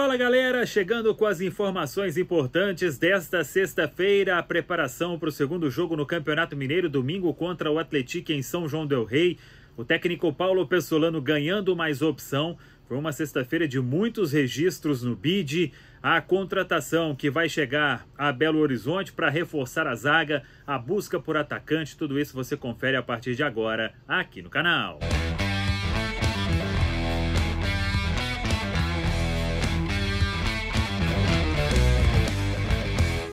Fala galera, chegando com as informações importantes desta sexta-feira, a preparação para o segundo jogo no Campeonato Mineiro, domingo contra o Atlético em São João del Rei. O técnico Paulo Pessolano ganhando mais opção. Foi uma sexta-feira de muitos registros no BID. A contratação que vai chegar a Belo Horizonte para reforçar a zaga, a busca por atacante, tudo isso você confere a partir de agora aqui no canal. Música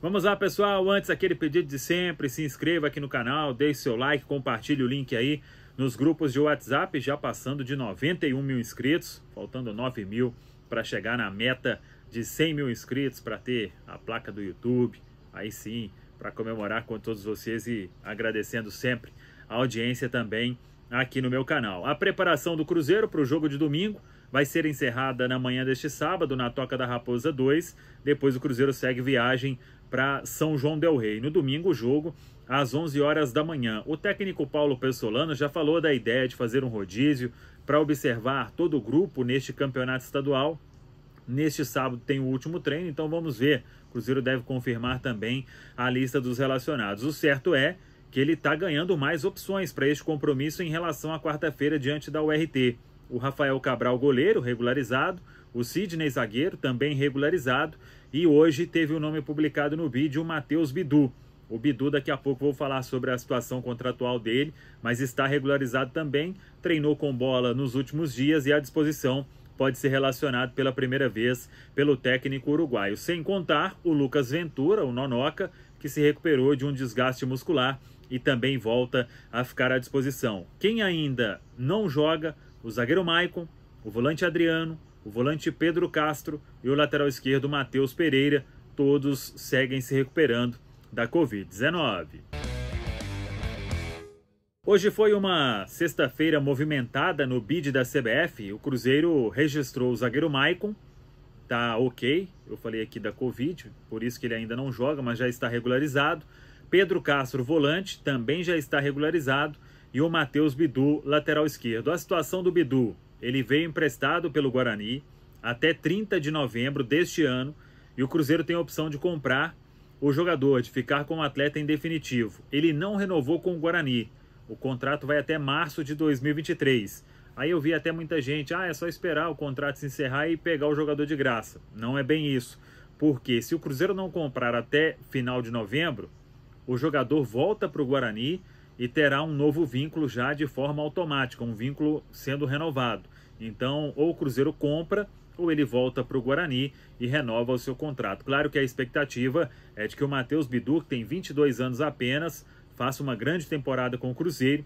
Vamos lá, pessoal. Antes, aquele pedido de sempre: se inscreva aqui no canal, deixe seu like, compartilhe o link aí nos grupos de WhatsApp, já passando de 91 mil inscritos, faltando 9 mil para chegar na meta de 100 mil inscritos para ter a placa do YouTube. Aí sim, para comemorar com todos vocês e agradecendo sempre a audiência também aqui no meu canal. A preparação do Cruzeiro para o jogo de domingo vai ser encerrada na manhã deste sábado, na Toca da Raposa 2. Depois o Cruzeiro segue viagem para São João Del Rei. No domingo, o jogo às 11 horas da manhã. O técnico Paulo Pessolano já falou da ideia de fazer um rodízio para observar todo o grupo neste campeonato estadual. Neste sábado tem o último treino, então vamos ver. O Cruzeiro deve confirmar também a lista dos relacionados. O certo é que ele está ganhando mais opções para este compromisso em relação à quarta-feira diante da URT. O Rafael Cabral, goleiro, regularizado, o Sidney, zagueiro, também regularizado, e hoje teve o nome publicado no vídeo, o Matheus Bidu. O Bidu, daqui a pouco vou falar sobre a situação contratual dele, mas está regularizado também, treinou com bola nos últimos dias e à disposição pode ser relacionado pela primeira vez pelo técnico uruguaio. Sem contar o Lucas Ventura, o Nonoca, que se recuperou de um desgaste muscular e também volta a ficar à disposição. Quem ainda não joga, o zagueiro Maicon, o volante Adriano, o volante Pedro Castro e o lateral esquerdo Matheus Pereira, todos seguem se recuperando da Covid-19. Hoje foi uma sexta-feira movimentada no bid da CBF. O Cruzeiro registrou o zagueiro Maicon, tá ok. Eu falei aqui da Covid, por isso que ele ainda não joga, mas já está regularizado. Pedro Castro, volante, também já está regularizado, e o Matheus Bidu, lateral esquerdo. A situação do Bidu, ele veio emprestado pelo Guarani até 30 de novembro deste ano, e o Cruzeiro tem a opção de comprar o jogador, de ficar com o atleta em definitivo. Ele não renovou com o Guarani. O contrato vai até março de 2023. Aí eu vi até muita gente, ah, é só esperar o contrato se encerrar e pegar o jogador de graça. Não é bem isso. Porque se o Cruzeiro não comprar até final de novembro, o jogador volta para o Guarani e terá um novo vínculo já de forma automática, um vínculo sendo renovado. Então, ou o Cruzeiro compra ou ele volta para o Guarani e renova o seu contrato. Claro que a expectativa é de que o Matheus Bidu, que tem 22 anos apenas, faça uma grande temporada com o Cruzeiro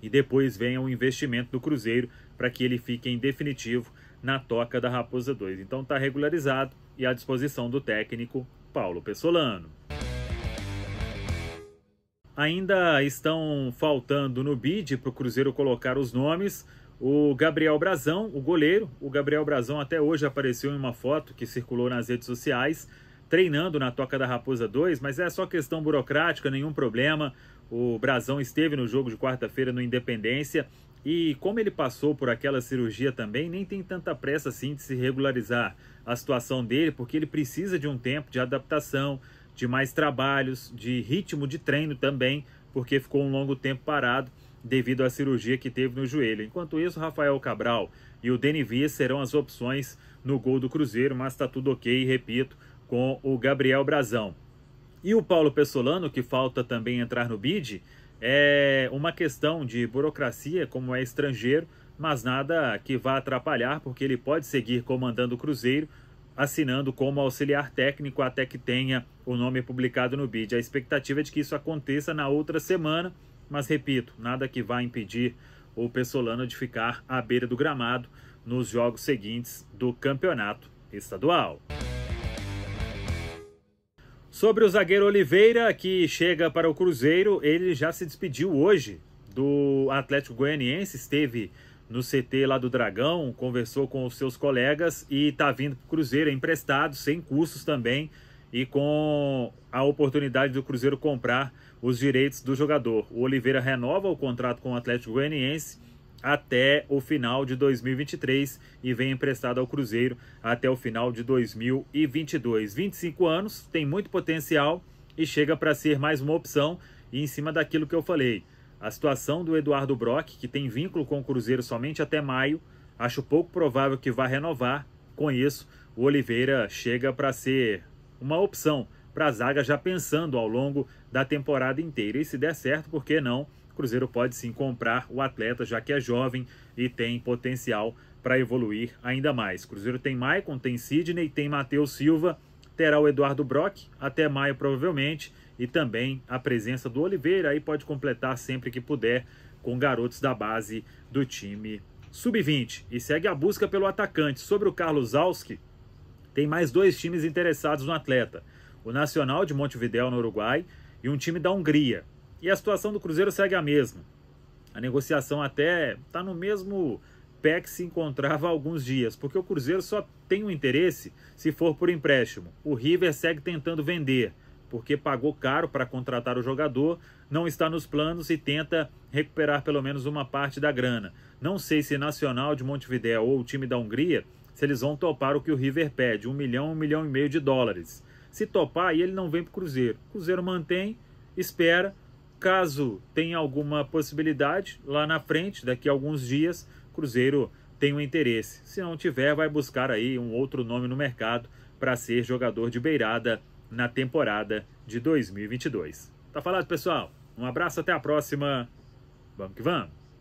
e depois venha o um investimento do Cruzeiro para que ele fique em definitivo na toca da Raposa 2. Então está regularizado e à disposição do técnico Paulo Pessolano. Ainda estão faltando no bid para o Cruzeiro colocar os nomes o Gabriel Brazão, o goleiro. O Gabriel Brazão até hoje apareceu em uma foto que circulou nas redes sociais, treinando na Toca da Raposa 2, mas é só questão burocrática, nenhum problema. O Brazão esteve no jogo de quarta-feira no Independência e, como ele passou por aquela cirurgia também, nem tem tanta pressa assim de se regularizar a situação dele, porque ele precisa de um tempo de adaptação, de mais trabalhos, de ritmo de treino também, porque ficou um longo tempo parado devido à cirurgia que teve no joelho. Enquanto isso, Rafael Cabral e o Denis serão as opções no gol do Cruzeiro, mas está tudo ok, repito, com o Gabriel Brazão. E o Paulo Pessolano, que falta também entrar no bid, é uma questão de burocracia, como é estrangeiro, mas nada que vá atrapalhar, porque ele pode seguir comandando o Cruzeiro assinando como auxiliar técnico até que tenha o nome publicado no BID. A expectativa é de que isso aconteça na outra semana, mas repito, nada que vá impedir o Pessolano de ficar à beira do gramado nos jogos seguintes do campeonato estadual. Sobre o zagueiro Oliveira, que chega para o Cruzeiro, ele já se despediu hoje do Atlético Goianiense, esteve no CT lá do Dragão, conversou com os seus colegas e está vindo para o Cruzeiro emprestado, sem custos também, e com a oportunidade do Cruzeiro comprar os direitos do jogador. O Oliveira renova o contrato com o Atlético Goianiense até o final de 2023 e vem emprestado ao Cruzeiro até o final de 2022. 25 anos, tem muito potencial e chega para ser mais uma opção e em cima daquilo que eu falei a situação do Eduardo Brock, que tem vínculo com o Cruzeiro somente até maio, acho pouco provável que vá renovar. Com isso, o Oliveira chega para ser uma opção para a zaga já pensando ao longo da temporada inteira. E se der certo, por que não? O Cruzeiro pode sim comprar o atleta, já que é jovem e tem potencial para evoluir ainda mais. O Cruzeiro tem Maicon, tem Sidney, tem Matheus Silva terá o Eduardo Brock até maio provavelmente e também a presença do Oliveira aí pode completar sempre que puder com garotos da base do time sub-20 e segue a busca pelo atacante. Sobre o Carlos Alski, tem mais dois times interessados no atleta: o Nacional de Montevideo no Uruguai e um time da Hungria. E a situação do Cruzeiro segue a mesma. A negociação até está no mesmo PEC se encontrava há alguns dias, porque o Cruzeiro só tem um interesse se for por empréstimo. O River segue tentando vender, porque pagou caro para contratar o jogador, não está nos planos e tenta recuperar pelo menos uma parte da grana. Não sei se Nacional de Montevideo ou o time da Hungria se eles vão topar o que o River pede, um milhão, um milhão e meio de dólares. Se topar, e ele não vem para o Cruzeiro. O Cruzeiro mantém, espera. Caso tenha alguma possibilidade, lá na frente, daqui a alguns dias, Cruzeiro tem um interesse. Se não tiver, vai buscar aí um outro nome no mercado para ser jogador de beirada na temporada de 2022. Tá falado, pessoal? Um abraço, até a próxima. Vamos que vamos!